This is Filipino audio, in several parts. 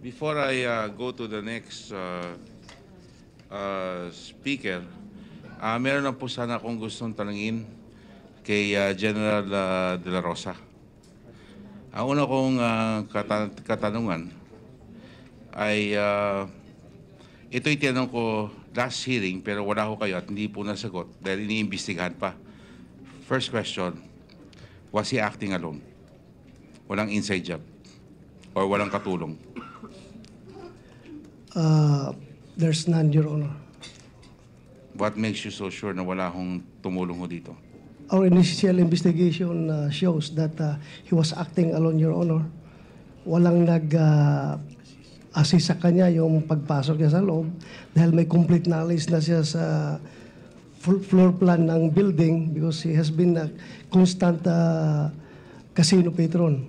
Before I uh, go to the next uh, uh, speaker, uh, meron lang po sana akong gustong talangin kay uh, General uh, De La Rosa. Ang una kong uh, katan katanungan ay uh, ito'y tinanong ko last hearing pero wala ko kayo at hindi po nasagot dahil iniimbestigahan pa. First question, was he acting alone? Walang inside job or walang katulong? Uh, there's none, Your Honor. What makes you so sure na wala akong tumulong ho dito? Our initial investigation uh, shows that uh, he was acting alone, Your Honor. Walang nag-assist uh, sa kanya yung pagpasok niya sa loob dahil may complete knowledge na siya sa full floor plan ng building because he has been a constant uh, casino patron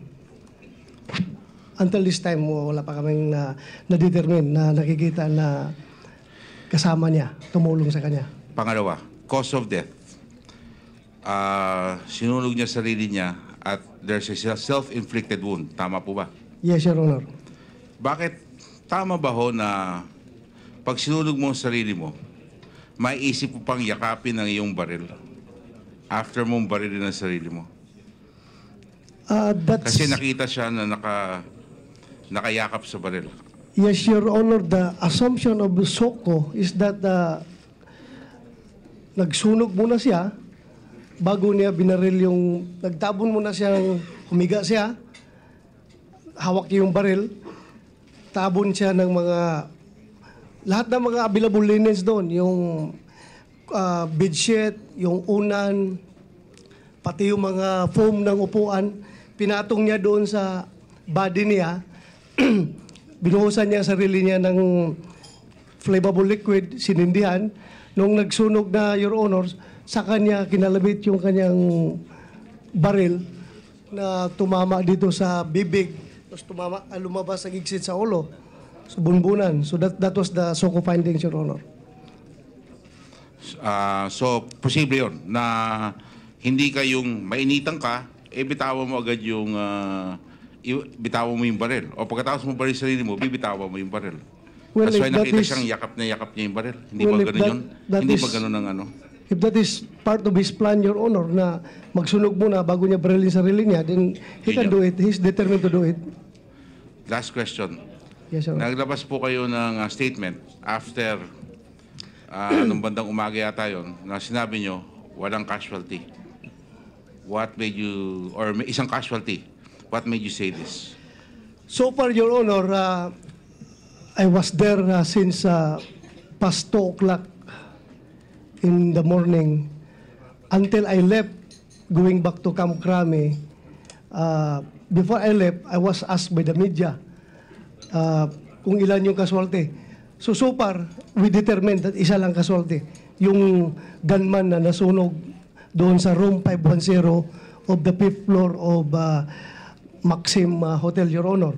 until this time, wala pa kaming na, na-determine na nakikita na kasama niya, tumulong sa kanya. Pangalawa, cause of death. Uh, sinunog niya sarili niya at there's a self-inflicted wound. Tama po ba? Yes, Your Honor. Bakit tama ba ho na pag sinunog mo ang sarili mo, may isip mo pang yakapin ang iyong baril after mong barilin ang sarili mo? Uh, that's... Kasi nakita siya na naka nakayakap sa baril? Yes, Your Honor, the assumption of Soko is that uh, nagsunog muna siya bago niya binaril yung... Nagtabon muna siya humiga siya, hawak niya yung baril, tabon siya ng mga... Lahat ng mga available linens doon, yung uh, bedsheet, yung unan, pati yung mga foam ng upuan, pinatong niya doon sa body niya binuhusan niya sarili niya ng flammable liquid, sinindihan. Nung nagsunog na, Your Honor, sa kanya kinalabit yung kanyang baril na tumama dito sa bibig. Tapos tumama, ah, lumabas ang exit sa ulo, So bunbunan. So that, that was the SOCO findings, Your Honor. Uh, so, posible yon na hindi kayong mainitan ka, e eh, bitawan mo agad yung uh, bitawan mo yung baril. O pagkatapos mo baril sarili mo, bibitawan mo yung baril. Well, That's why nakita is, siyang yakap na yakap niya yung baril. Hindi well, ba ganun that, yun? That Hindi is, ba ganun ang ano? If that is part of his plan, Your Honor, na magsunog muna bago niya baril yung sarili niya, then he yun can yun. do it. He's determined to do it. Last question. Yes, sir. Naglabas po kayo ng uh, statement after uh, nung bandang umaga yata yun, na sinabi niyo, walang casualty. What made you, or may isang casualty, What made you say this? So far, Your Honor, uh, I was there uh, since uh, past 2 o'clock in the morning until I left going back to Camp Uh, before I left, I was asked by the media uh, kung ilan yung casualty. So, so far, we determined that isa lang casualty. Yung gunman na nasunog doon sa room 510 of the fifth floor of uh, Maxim uh, Hotel, Your Honor.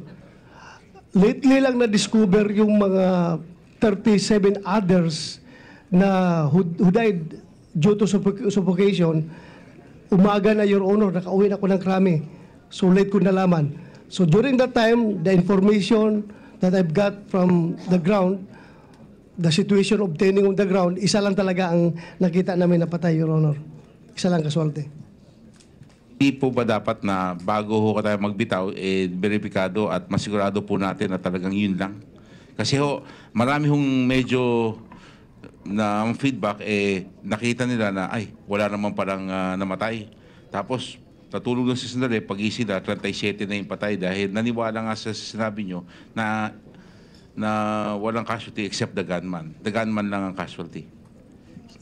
Lately lang na-discover yung mga 37 others na who, died due to suffocation. Umaga na, Your Honor, nakauwi na ako ng krami. So late ko nalaman. So during that time, the information that I've got from the ground, the situation obtaining on the ground, isa lang talaga ang nakita namin na patay, Your Honor. Isa lang kaswalte hindi po ba dapat na bago ho tayo magbitaw, eh, verifikado at masigurado po natin na talagang yun lang? Kasi ho, marami hong medyo na ang feedback, eh, nakita nila na, ay, wala naman parang uh, namatay. Tapos, natulog na si sandali, pagising na, 37 na yung patay dahil naniwala nga sa sinabi nyo na na walang casualty except the gunman. The gunman lang ang casualty.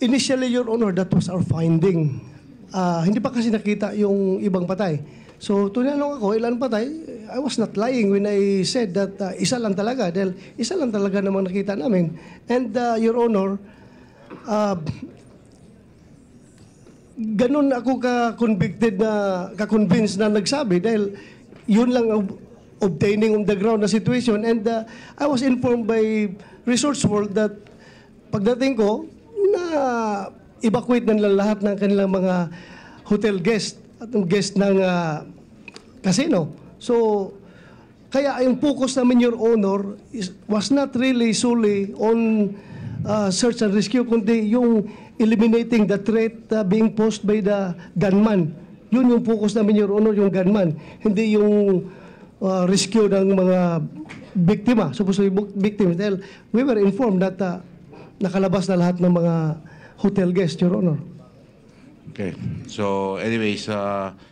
Initially, Your Honor, that was our finding uh, hindi pa kasi nakita yung ibang patay. So tinanong ako, ilan patay? I was not lying when I said that uh, isa lang talaga. Dahil isa lang talaga namang nakita namin. And uh, Your Honor, uh, ganun ako ka-convicted na, ka-convinced na nagsabi dahil yun lang ob- obtaining on the ground na situation. And uh, I was informed by Resource World that pagdating ko, na evacuate na nila lahat ng kanilang mga hotel guest at guest ng ah, casino. So, kaya yung focus namin, Your Honor, is, was not really solely on uh, search and rescue, kundi yung eliminating the threat uh, being posed by the gunman. Yun yung focus namin, Your Honor, yung gunman. Hindi yung uh, rescue ng mga biktima, supposedly victims. Dahil we were informed that uh, nakalabas na lahat ng mga hotel guest, Your Honor. Okay. So anyways, uh,